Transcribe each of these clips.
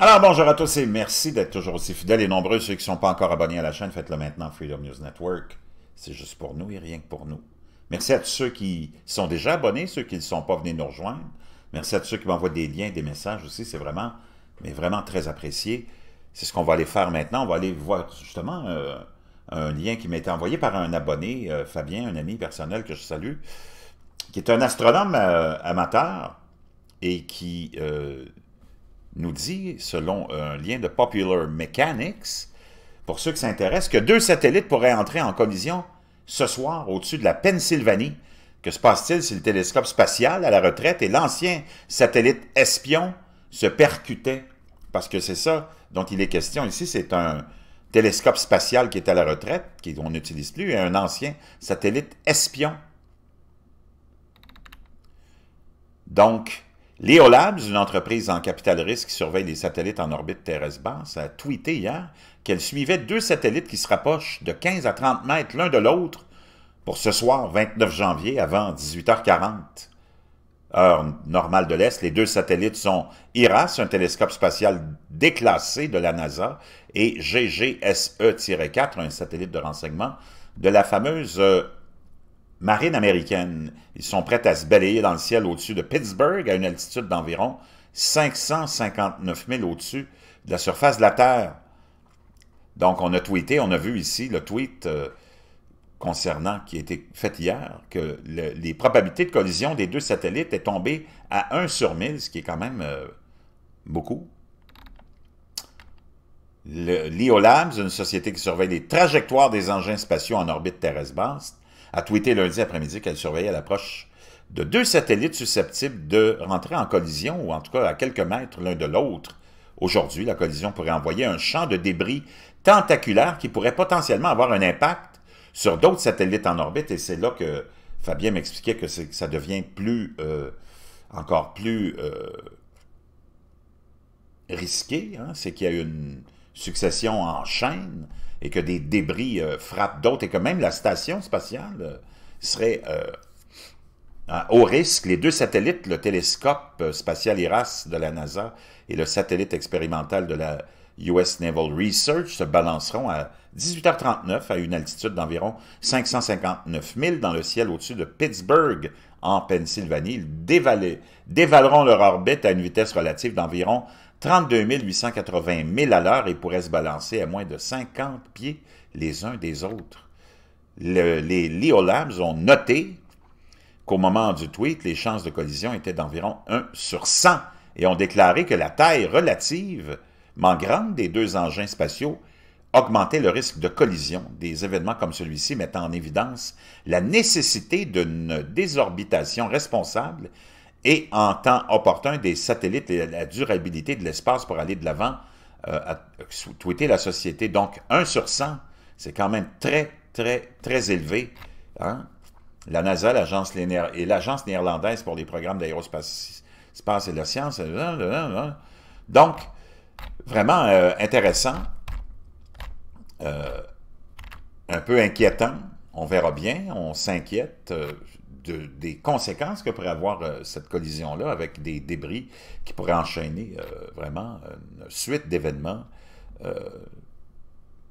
Alors bonjour à tous et merci d'être toujours aussi fidèles et nombreux. Ceux qui ne sont pas encore abonnés à la chaîne, faites-le maintenant, Freedom News Network. C'est juste pour nous et rien que pour nous. Merci à tous ceux qui sont déjà abonnés, ceux qui ne sont pas venus nous rejoindre. Merci à tous ceux qui m'envoient des liens, des messages aussi. C'est vraiment, mais vraiment très apprécié. C'est ce qu'on va aller faire maintenant. On va aller voir justement euh, un lien qui m'a été envoyé par un abonné, euh, Fabien, un ami personnel que je salue, qui est un astronome euh, amateur et qui nous dit, selon un lien de Popular Mechanics, pour ceux qui s'intéressent, que deux satellites pourraient entrer en collision ce soir au-dessus de la Pennsylvanie. Que se passe-t-il si le télescope spatial à la retraite et l'ancien satellite espion se percutaient? Parce que c'est ça dont il est question ici, c'est un télescope spatial qui est à la retraite, qu'on n'utilise plus, et un ancien satellite espion. Donc, Leo Labs, une entreprise en capital risque qui surveille les satellites en orbite terrestre basse, a tweeté hier qu'elle suivait deux satellites qui se rapprochent de 15 à 30 mètres l'un de l'autre pour ce soir 29 janvier avant 18h40. Heure normale de l'Est, les deux satellites sont IRAS, un télescope spatial déclassé de la NASA, et GGSE-4, un satellite de renseignement de la fameuse euh, marine américaine. Ils sont prêts à se balayer dans le ciel au-dessus de Pittsburgh à une altitude d'environ 559 000 au-dessus de la surface de la Terre. Donc, on a tweeté, on a vu ici le tweet euh, concernant, qui a été fait hier, que les probabilités de collision des deux satellites est tombée à 1 sur 1000, ce qui est quand même euh, beaucoup. « beaucoup. Labs, une société qui surveille les trajectoires des engins spatiaux en orbite terrestre basse, a tweeté lundi après-midi qu'elle surveillait l'approche de deux satellites susceptibles de rentrer en collision, ou en tout cas à quelques mètres l'un de l'autre. Aujourd'hui, la collision pourrait envoyer un champ de débris tentaculaire qui pourrait potentiellement avoir un impact sur d'autres satellites en orbite, et c'est là que Fabien m'expliquait que, ça devient plus, euh, encore plus euh, risqué, hein. c'est qu'il y a une succession en chaîne et que des débris euh, frappent d'autres et que même la station spatiale euh, serait euh, hein, au risque. Les deux satellites, le télescope spatial IRAS de la NASA et le satellite expérimental de la US Naval Research se balanceront à 18h39 à une altitude d'environ 559 000 dans le ciel au-dessus de Pittsburgh, en Pennsylvanie. Ils dévaleront leur orbite à une vitesse relative d'environ 32 880 000 à l'heure et pourraient se balancer à moins de 50 pieds les uns des autres. Les les Labs ont noté qu'au moment du tweet, les chances de collision étaient d'environ 1 sur 100 et ont déclaré que la taille relativement grande des deux engins spatiaux augmentait le risque de collision des événements comme celui-ci, mettant en évidence la nécessité d'une désorbitation responsable et en temps opportun des satellites et la durabilité de l'espace pour aller de l'avant, euh, à tweeter la société. Donc, 1 sur 100, c'est quand même très, très, très élevé. Hein. La NASA l'agence et l'Agence néerlandaise pour les programmes d'aérospace et de la science. Donc, vraiment euh, intéressant, euh, un peu inquiétant. On verra bien, on s'inquiète. Euh, des conséquences que pourrait avoir euh, cette collision-là avec des débris qui pourraient enchaîner euh, vraiment une suite d'événements euh,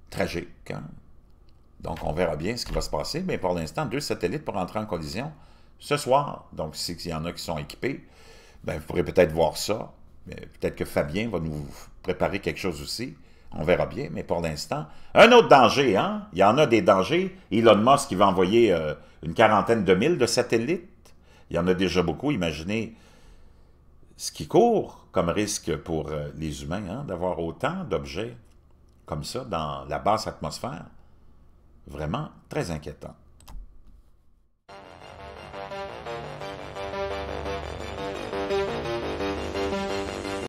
tragiques. Hein? Donc, on verra bien ce qui va se passer. Mais pour l'instant, deux satellites pour entrer en collision ce soir. Donc, s'il y en a qui sont équipés, ben, vous pourrez peut-être voir ça. Peut-être que Fabien va nous préparer quelque chose aussi. On verra bien, mais pour l'instant, un autre danger, hein? Il y en a des dangers. Elon Musk, qui va envoyer euh, une quarantaine de mille de satellites. Il y en a déjà beaucoup. Imaginez ce qui court comme risque pour euh, les humains, hein, d'avoir autant d'objets comme ça dans la basse atmosphère. Vraiment très inquiétant.